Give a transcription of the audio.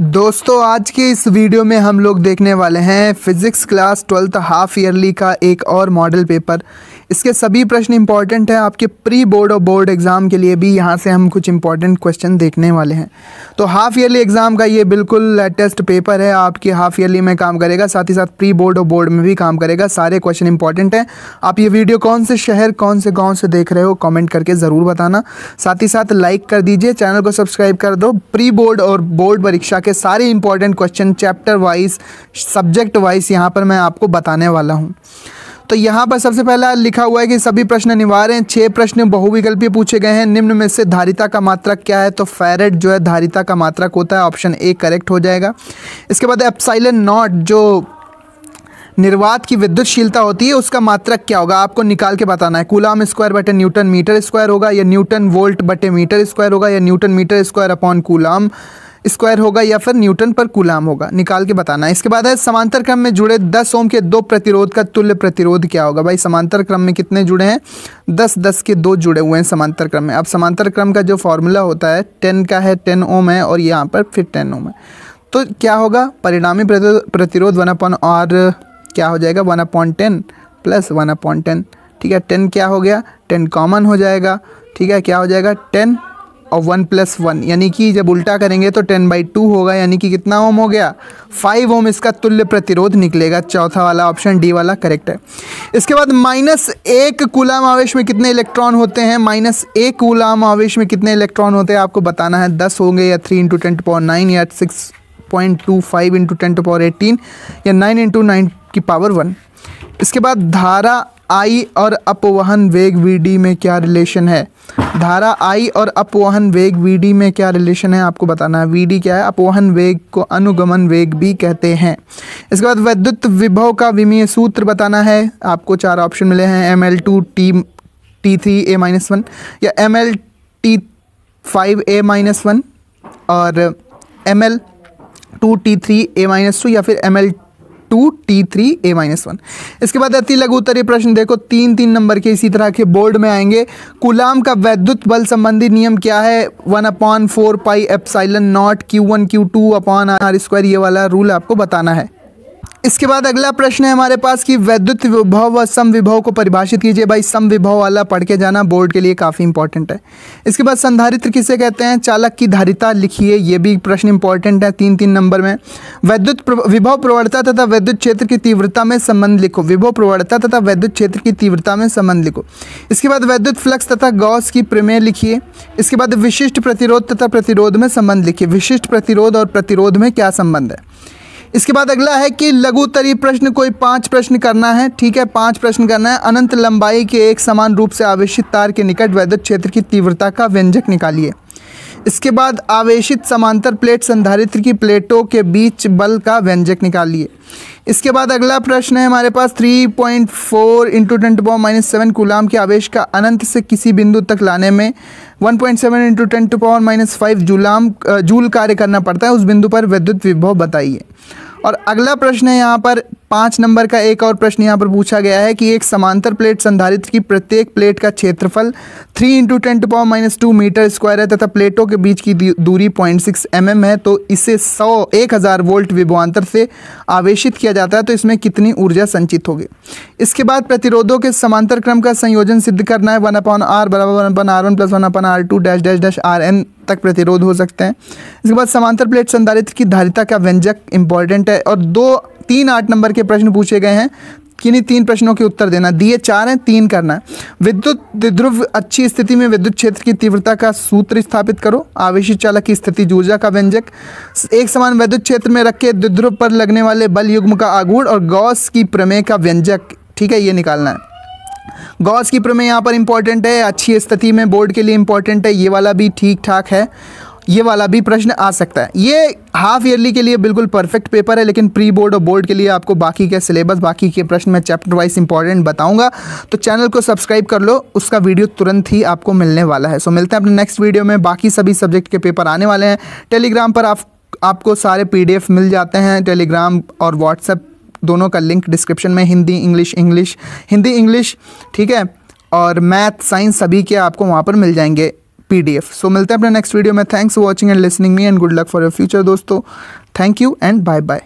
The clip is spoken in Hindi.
दोस्तों आज के इस वीडियो में हम लोग देखने वाले हैं physics class twelfth half yearly का एक और मॉडल पेपर इसके सभी प्रश्न इंपॉर्टेंट हैं आपके प्री बोर्ड और बोर्ड एग्ज़ाम के लिए भी यहाँ से हम कुछ इंपॉर्टेंट क्वेश्चन देखने वाले हैं तो हाफ़ ईयरली एग्ज़ाम का ये बिल्कुल लेटेस्ट पेपर है आपके हाफ ईयरली में काम करेगा साथ ही साथ प्री बोर्ड और बोर्ड में भी काम करेगा सारे क्वेश्चन इंपॉर्टेंट हैं आप ये वीडियो कौन से शहर कौन से गाँव से देख रहे हो कॉमेंट करके ज़रूर बताना साथ ही साथ लाइक कर दीजिए चैनल को सब्सक्राइब कर दो प्री बोर्ड और बोर्ड परीक्षा के सारे important question chapter wise subject wise यहाँ पर मैं आपको बताने वाला हूँ तो यहाँ पर सबसे पहला लिखा हुआ है कि सभी प्रश्न अनिवार्य हैं छः प्रश्न बहुविकल्पीय पूछे गए हैं निम्न में से धारिता का मात्रक क्या है तो फेरेट जो है धारिता का मात्रक होता है ऑप्शन ए करेक्ट हो जाएगा इसके बाद एप्साइलन नॉट जो निर्वात की विद्युतशीलता होती है उसका मात्रक क्या होगा आपको निकाल के बताना है कूलाम स्क्वायर बटे न्यूटन मीटर स्क्वायर होगा या न्यूटन वोल्ट बटे मीटर स्क्वायर होगा या newton metre square upon coulomb square होगा या फिर न्यूटन पर कुलाम होगा निकाल के बताना है इसके बाद है समांतर क्रम में जुड़े दस ओम के दो प्रतिरोध का तुल्य प्रतिरोध क्या होगा भाई समांतर क्रम में कितने जुड़े हैं दस दस के दो जुड़े हुए हैं समांतर क्रम में अब समांतर क्रम का जो फॉर्मूला होता है टेन का है टेन ओम है और यहाँ पर फिर टेन ओम है तो क्या होगा परिणामी प्रतिरोध वन अपॉन और क्या हो जाएगा one upon ten plus one upon ten ठीक है टेन क्या हो गया टेन कॉमन हो जाएगा ठीक है क्या हो जाएगा टेन और वन प्लस वन यानी कि जब उल्टा करेंगे तो टेन बाई टू होगा यानी कि कितना ओम हो गया फाइव ओम इसका तुल्य प्रतिरोध निकलेगा चौथा वाला ऑप्शन डी वाला करेक्ट है इसके बाद माइनस एक कुलाम आवेश में कितने इलेक्ट्रॉन होते हैं माइनस एक गुलाम आवेश में कितने इलेक्ट्रॉन होते हैं आपको बताना है दस होंगे या three into ten power nine या six point two five into ten power eighteen या नाइन इंटू नाइन की पावर वन इसके बाद धारा आई और अपवहन वेग वी में क्या रिलेशन है धारा आई और अपवहन वेग वी में क्या रिलेशन है आपको बताना है वी क्या है अपवहन वेग को अनुगमन वेग भी कहते हैं इसके बाद वैद्युत विभव का विमीय सूत्र बताना है आपको चार ऑप्शन मिले हैं M L two T T three A minus one या M L T five A minus one और M L two T three A minus two या फिर M L two T three A minus one इसके बाद अति लघु उत्तरीय प्रश्न देखो तीन तीन नंबर के इसी तरह के बोर्ड में आएंगे कुलाम का वैद्युत बल संबंधी नियम क्या है one upon four pi epsilon nought Q one Q two upon R square ये वाला रूल आपको बताना है इसके बाद अगला प्रश्न है हमारे पास कि वैद्युत विभव व सम विभव को परिभाषित कीजिए भाई सम विभव वाला पढ़ के जाना बोर्ड के लिए काफ़ी इंपॉर्टेंट है इसके बाद संधारित्र किसे कहते हैं चालक की धारिता लिखिए ये भी प्रश्न इंपॉर्टेंट है तीन तीन नंबर में वैद्युत विभव प्रवणता तथा वैद्युत क्षेत्र की तीव्रता में संबंध लिखो विभव प्रवणता तथा वैद्युत क्षेत्र की तीव्रता में संबंध लिखो इसके बाद वैद्युत फ्लक्स तथा गौस की प्रमेय लिखिए इसके बाद विशिष्ट प्रतिरोध तथा प्रतिरोध में संबंध लिखिए विशिष्ट प्रतिरोध और प्रतिरोध में क्या संबंध है इसके बाद अगला है कि लघुतरी प्रश्न कोई पांच प्रश्न करना है ठीक है पांच प्रश्न करना है अनंत लंबाई के एक समान रूप से आवेशित तार के निकट वैद्युत क्षेत्र की तीव्रता का व्यंजक निकालिए इसके बाद आवेशित समांतर प्लेट संधारित्र की प्लेटों के बीच बल का व्यंजक निकालिए इसके बाद अगला प्रश्न है हमारे पास 3.4 point four into ten two minus seven coulomb के आवेश का अनंत से किसी बिंदु तक लाने में 1.7 point seven into ten two power minus five जूलाम जूल कार्य करना पड़ता है उस बिंदु पर विद्युत विभव बताइए और अगला प्रश्न है यहाँ पर पाँच नंबर का एक और प्रश्न यहाँ पर पूछा गया है कि एक समांतर प्लेट संधारित्र की प्रत्येक प्लेट का क्षेत्रफल three into ten two power minus two metre square है तथा प्लेटों के बीच की दूरी पॉइंट सिक्स एम एम है तो इसे सौ एक हज़ार वोल्ट विभवान्तर से आवेशित किया जाता है तो इसमें कितनी ऊर्जा संचित होगी इसके बाद प्रतिरोधों के समांतर क्रम का संयोजन सिद्ध करना है वन अपॉन आर बराबर one upon R one plus one upon R two dash dash dash R N तक प्रतिरोध हो सकते हैं इसके बाद समांतर प्लेट संधारित्र की धारिता का व्यंजक इंपॉर्टेंट है और दो तीन आठ नंबर के प्रश्न पूछे गए हैं किन्हीं तीन प्रश्नों के उत्तर देना दिए चार हैं तीन करना है विद्युत द्विध्रुव अच्छी स्थिति में विद्युत क्षेत्र की तीव्रता का सूत्र स्थापित करो आवेश चालक की स्थिति ऊर्जा का व्यंजक एक समान विद्युत क्षेत्र में रखे के पर लगने वाले बल युग्म का आगूढ़ और गौस की प्रमेय का व्यंजक ठीक है ये निकालना है गॉस की प्रमेय यहाँ पर इंपॉर्टेंट है अच्छी स्थिति में बोर्ड के लिए इंपॉर्टेंट है ये वाला भी ठीक ठाक है ये वाला भी प्रश्न आ सकता है ये हाफ ईयरली के लिए बिल्कुल परफेक्ट पेपर है लेकिन प्री बोर्ड और बोर्ड के लिए आपको बाकी के सिलेबस बाकी के प्रश्न मैं चैप्टर वाइज इंपॉर्टेंट बताऊंगा तो चैनल को सब्सक्राइब कर लो उसका वीडियो तुरंत ही आपको मिलने वाला है सो मिलते हैं अपने नेक्स्ट वीडियो में बाकी सभी सब्जेक्ट के पेपर आने वाले हैं टेलीग्राम पर आप आपको सारे पी मिल जाते हैं टेलीग्राम और व्हाट्सएप दोनों का लिंक डिस्क्रिप्शन में Hindi English English Hindi English ठीक है और मैथ साइंस सभी के आपको वहाँ पर मिल जाएंगे पीडीएफ सो मिलते हैं अपने नेक्स्ट वीडियो में thanks watching and listening me and good luck for your future दोस्तों thank you and bye bye